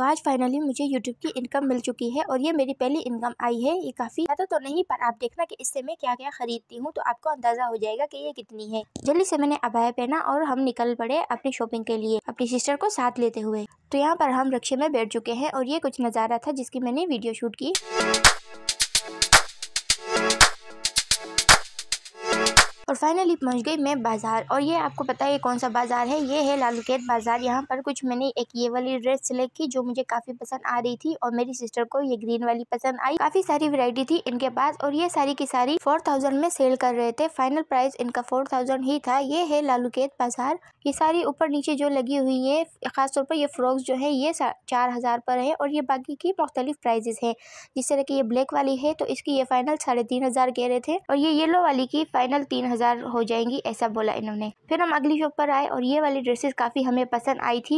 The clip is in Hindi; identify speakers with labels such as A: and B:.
A: तो आज फाइनली मुझे यूट्यूब की इनकम मिल चुकी है और ये मेरी पहली इनकम आई है ये काफ़ी ज़्यादा तो नहीं पर आप देखना कि इससे मैं क्या क्या खरीदती हूँ तो आपको अंदाज़ा हो जाएगा कि ये कितनी है जल्दी से मैंने अबाया पहना और हम निकल पड़े अपनी शॉपिंग के लिए अपनी सिस्टर को साथ लेते हुए तो यहाँ पर हम रक्षे में बैठ चुके हैं और ये कुछ नज़ारा था जिसकी मैंने वीडियो शूट की फाइनली पहुंच गई मैं बाज़ार और ये आपको पता है कौन सा बाज़ार है ये है लालू खेत बाज़ार यहाँ पर कुछ मैंने एक ये वाली ड्रेस सेलेक्ट की जो मुझे काफ़ी पसंद आ रही थी और मेरी सिस्टर को ये ग्रीन वाली पसंद आई काफ़ी सारी वेरायटी थी इनके पास और ये सारी की सारी फोर थाउजेंड में सेल कर रहे थे फाइनल प्राइस इनका फोर थाउजेंड ही था ये है लालू खेत बाज़ार ये सारी ऊपर नीचे जो लगी हुई है खासतौर पर ये फ्रॉक्स जो है ये चार हज़ार पर है और ये बाकी की मुख्तलिफ प्राइजेस है जिस तरह की ये ब्लैक वाली है तो इसकी ये फाइनल साढ़े तीन हज़ार कह रहे थे और ये येलो वाली की फाइनल तीन हज़ार तैयार हो जाएंगी ऐसा बोला इन्होंने फिर हम अगली शॉप पर आए और ये वाली ड्रेसेस काफ़ी हमें पसंद आई थी